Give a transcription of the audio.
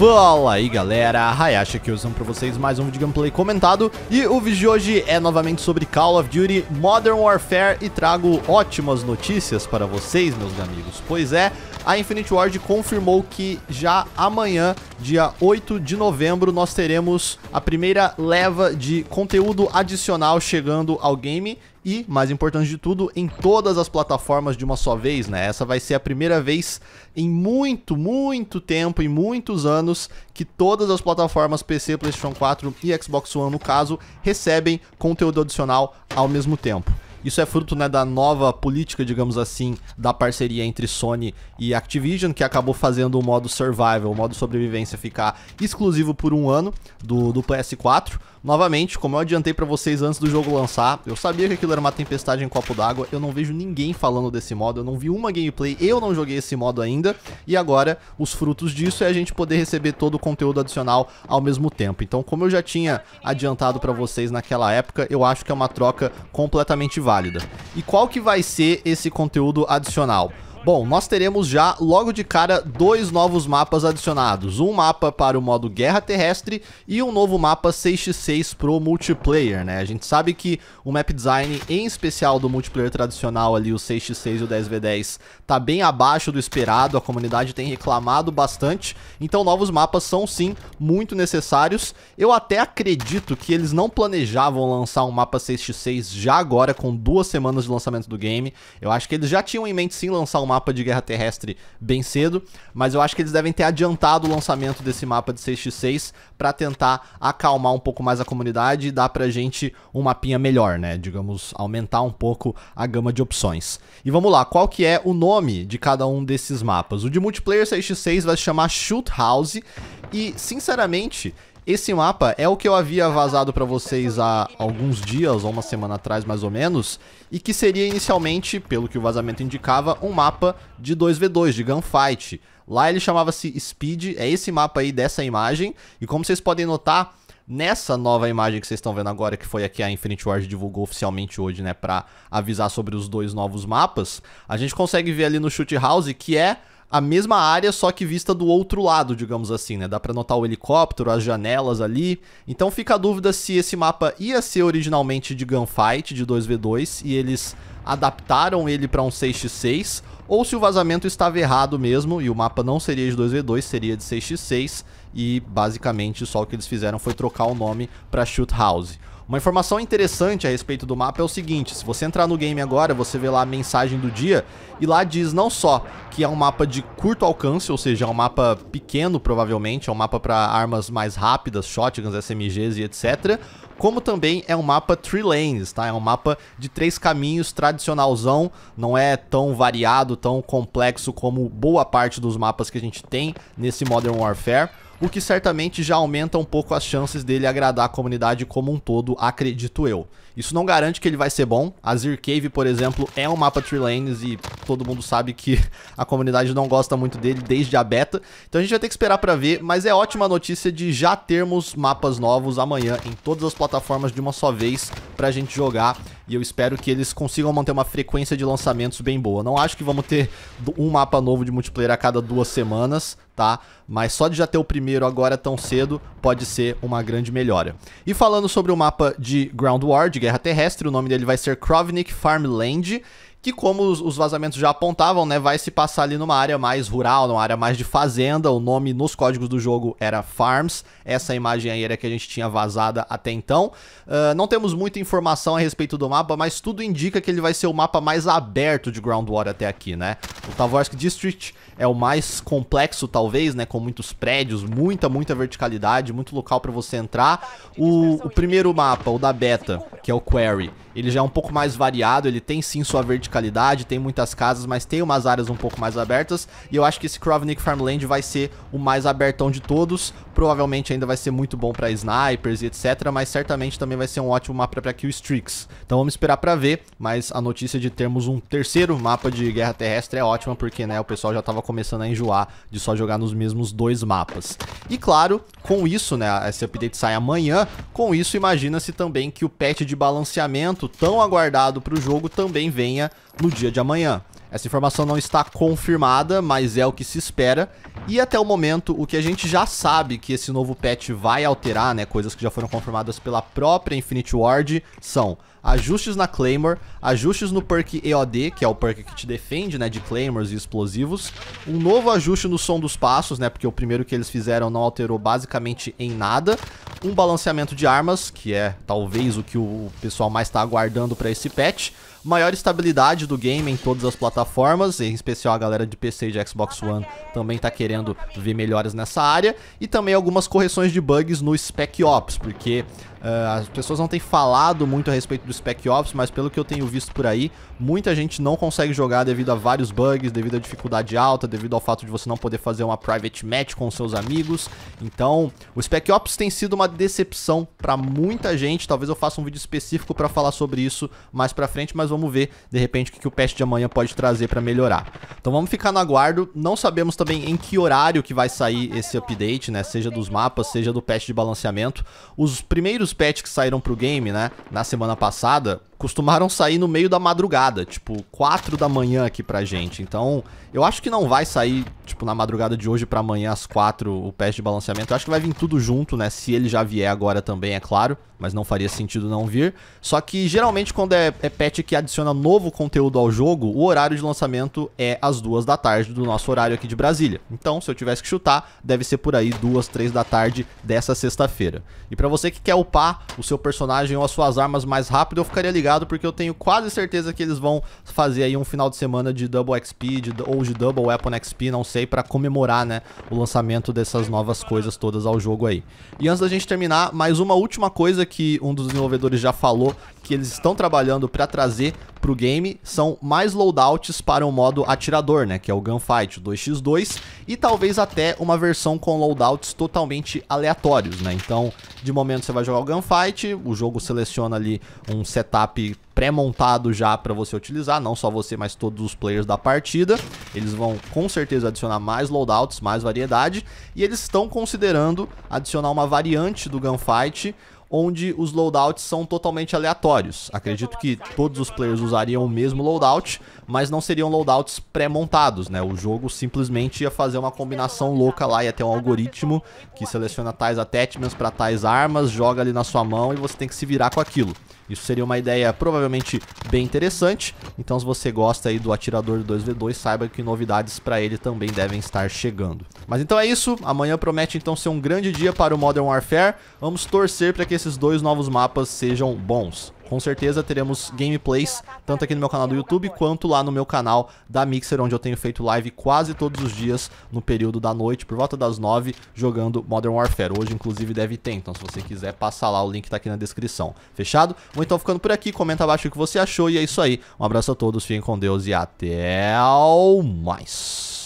Fala aí galera, Hayashi aqui usando pra vocês mais um vídeo gameplay comentado E o vídeo de hoje é novamente sobre Call of Duty Modern Warfare E trago ótimas notícias para vocês meus amigos Pois é, a Infinite Ward confirmou que já amanhã, dia 8 de novembro Nós teremos a primeira leva de conteúdo adicional chegando ao game e, mais importante de tudo, em todas as plataformas de uma só vez, né? Essa vai ser a primeira vez em muito, muito tempo, em muitos anos, que todas as plataformas PC, PlayStation 4 e Xbox One, no caso, recebem conteúdo adicional ao mesmo tempo. Isso é fruto né, da nova política, digamos assim, da parceria entre Sony e Activision, que acabou fazendo o modo survival, o modo sobrevivência, ficar exclusivo por um ano do, do PS4. Novamente, como eu adiantei pra vocês antes do jogo lançar, eu sabia que aquilo era uma tempestade em copo d'água, eu não vejo ninguém falando desse modo, eu não vi uma gameplay, eu não joguei esse modo ainda, e agora os frutos disso é a gente poder receber todo o conteúdo adicional ao mesmo tempo. Então, como eu já tinha adiantado pra vocês naquela época, eu acho que é uma troca completamente válida. E qual que vai ser esse conteúdo adicional? Bom, nós teremos já logo de cara dois novos mapas adicionados, um mapa para o modo Guerra Terrestre e um novo mapa 6x6 pro multiplayer, né? A gente sabe que o map design, em especial do multiplayer tradicional ali, o 6x6 e o 10v10, tá bem abaixo do esperado, a comunidade tem reclamado bastante, então novos mapas são sim muito necessários. Eu até acredito que eles não planejavam lançar um mapa 6x6 já agora, com duas semanas de lançamento do game, eu acho que eles já tinham em mente sim lançar um mapa de guerra terrestre bem cedo, mas eu acho que eles devem ter adiantado o lançamento desse mapa de 6x6 para tentar acalmar um pouco mais a comunidade e dar pra gente um mapinha melhor, né? Digamos, aumentar um pouco a gama de opções. E vamos lá, qual que é o nome de cada um desses mapas? O de multiplayer 6x6 vai se chamar Shoot House e, sinceramente, esse mapa é o que eu havia vazado para vocês há alguns dias, ou uma semana atrás mais ou menos, e que seria inicialmente, pelo que o vazamento indicava, um mapa de 2v2, de gunfight. Lá ele chamava-se Speed, é esse mapa aí dessa imagem, e como vocês podem notar, nessa nova imagem que vocês estão vendo agora, que foi aqui a Infinite Ward divulgou oficialmente hoje, né, para avisar sobre os dois novos mapas, a gente consegue ver ali no Shoot House que é a mesma área, só que vista do outro lado, digamos assim, né? Dá para notar o helicóptero, as janelas ali. Então fica a dúvida se esse mapa ia ser originalmente de gunfight, de 2v2, e eles adaptaram ele para um 6x6, ou se o vazamento estava errado mesmo e o mapa não seria de 2v2, seria de 6x6 e basicamente só o que eles fizeram foi trocar o nome para Shoot House. Uma informação interessante a respeito do mapa é o seguinte, se você entrar no game agora, você vê lá a mensagem do dia e lá diz não só que é um mapa de curto alcance, ou seja, é um mapa pequeno provavelmente, é um mapa para armas mais rápidas, shotguns, SMGs e etc, como também é um mapa three lanes, tá? É um mapa de três caminhos tradicionalzão, não é tão variado, tão complexo como boa parte dos mapas que a gente tem nesse Modern Warfare, o que certamente já aumenta um pouco as chances dele agradar a comunidade como um todo, acredito eu. Isso não garante que ele vai ser bom. A Zir Cave, por exemplo, é um mapa Three Lanes e todo mundo sabe que a comunidade não gosta muito dele desde a beta. Então a gente vai ter que esperar pra ver, mas é ótima notícia de já termos mapas novos amanhã em todas as plataformas de uma só vez pra gente jogar e eu espero que eles consigam manter uma frequência de lançamentos bem boa. Não acho que vamos ter um mapa novo de multiplayer a cada duas semanas, tá? Mas só de já ter o primeiro agora tão cedo pode ser uma grande melhora. E falando sobre o mapa de Ground War, de Guerra Terrestre, o nome dele vai ser Krovnik Farmland que como os, vazamentos já apontavam, né, vai se passar ali numa área mais rural, numa área mais de fazenda. O nome nos códigos do jogo era Farms. Essa imagem aí era que a gente tinha vazada até então. Uh, não temos muita informação a respeito do mapa, mas tudo indica que ele vai ser o mapa mais aberto de Groundwater até aqui, né? O Tavorsk District é o mais complexo, talvez, né, com muitos prédios, muita, muita verticalidade, muito local para você entrar. O, o primeiro mapa, o da beta, que é o Quarry, ele já é um pouco mais variado, ele tem sim sua verticalidade qualidade, tem muitas casas, mas tem umas áreas um pouco mais abertas. E eu acho que esse Krovnik Farmland vai ser o mais abertão de todos. Provavelmente ainda vai ser muito bom pra snipers e etc, mas certamente também vai ser um ótimo mapa pra kill streaks. Então vamos esperar pra ver, mas a notícia de termos um terceiro mapa de guerra terrestre é ótima, porque né, o pessoal já tava começando a enjoar de só jogar nos mesmos dois mapas. E claro, com isso, né, esse update sai amanhã, com isso imagina-se também que o patch de balanceamento tão aguardado para o jogo também venha no dia de amanhã. Essa informação não está confirmada, mas é o que se espera. E até o momento, o que a gente já sabe que esse novo patch vai alterar, né, coisas que já foram confirmadas pela própria Infinity Ward, são ajustes na Claymore, ajustes no perk EOD, que é o perk que te defende, né, de Claymores e explosivos, um novo ajuste no som dos passos, né, porque o primeiro que eles fizeram não alterou basicamente em nada, um balanceamento de armas, que é talvez o que o pessoal mais está aguardando para esse patch, maior estabilidade do game em todas as plataformas, em especial a galera de PC e de Xbox One também está querendo ver melhores nessa área, e também algumas correções de bugs no Spec Ops, porque Uh, as pessoas não têm falado muito a respeito do Spec Ops, mas pelo que eu tenho visto por aí, muita gente não consegue jogar devido a vários bugs, devido à dificuldade alta, devido ao fato de você não poder fazer uma private match com seus amigos. Então, o Spec Ops tem sido uma decepção para muita gente. Talvez eu faça um vídeo específico para falar sobre isso mais para frente, mas vamos ver de repente o que, o patch de amanhã pode trazer para melhorar. Então, vamos ficar no aguardo. Não sabemos também em que horário que vai sair esse update, né? Seja dos mapas, seja do patch de balanceamento. Os primeiros outros patches que saíram pro game, né, na semana passada, costumaram sair no meio da madrugada, tipo, 4 da manhã aqui pra gente. Então, eu acho que não vai sair, tipo, na madrugada de hoje pra amanhã às 4 o patch de balanceamento. Eu acho que vai vir tudo junto, né, se ele já vier agora também, é claro, mas não faria sentido não vir. Só que, geralmente, quando é, é patch que adiciona novo conteúdo ao jogo, o horário de lançamento é às 2 da tarde do nosso horário aqui de Brasília. Então, se eu tivesse que chutar, deve ser por aí 2, 3 da tarde dessa sexta-feira. E pra você que quer upar upar o seu personagem ou as suas armas mais rápido, eu ficaria ligado, porque eu tenho quase certeza que eles vão fazer aí um final de semana de Double XP de, ou de Double Weapon XP, não sei, para comemorar, né, o lançamento dessas novas coisas todas ao jogo aí. E antes da gente terminar, mais uma última coisa que um dos desenvolvedores já falou que eles estão trabalhando para trazer pro game são mais loadouts para o modo atirador, né, que é o Gunfight 2x2, e talvez até uma versão com loadouts totalmente aleatórios, né, então de momento você vai jogar o Gunfight, o jogo seleciona ali um setup pré-montado já para você utilizar, não só você, mas todos os players da partida. Eles vão com certeza adicionar mais loadouts, mais variedade, e eles estão considerando adicionar uma variante do Gunfight onde os loadouts são totalmente aleatórios. Acredito que todos os players usariam o mesmo loadout, mas não seriam loadouts pré-montados, né? O jogo simplesmente ia fazer uma combinação louca lá, ia ter um algoritmo que seleciona tais attachments para tais armas, joga ali na sua mão e você tem que se virar com aquilo. Isso seria uma ideia provavelmente bem interessante. Então se você gosta aí do atirador 2v2, saiba que novidades para ele também devem estar chegando. Mas então é isso. Amanhã promete então ser um grande dia para o Modern Warfare. Vamos torcer para que esses dois novos mapas sejam bons com certeza teremos gameplays tanto aqui no meu canal do YouTube quanto lá no meu canal da Mixer, onde eu tenho feito live quase todos os dias no período da noite, por volta das 9, jogando Modern Warfare. Hoje, inclusive, deve ter, então se você quiser passar lá, o link tá aqui na descrição. Fechado? Vou então ficando por aqui, comenta abaixo o que você achou e é isso aí. Um abraço a todos, fiquem com Deus e até mais.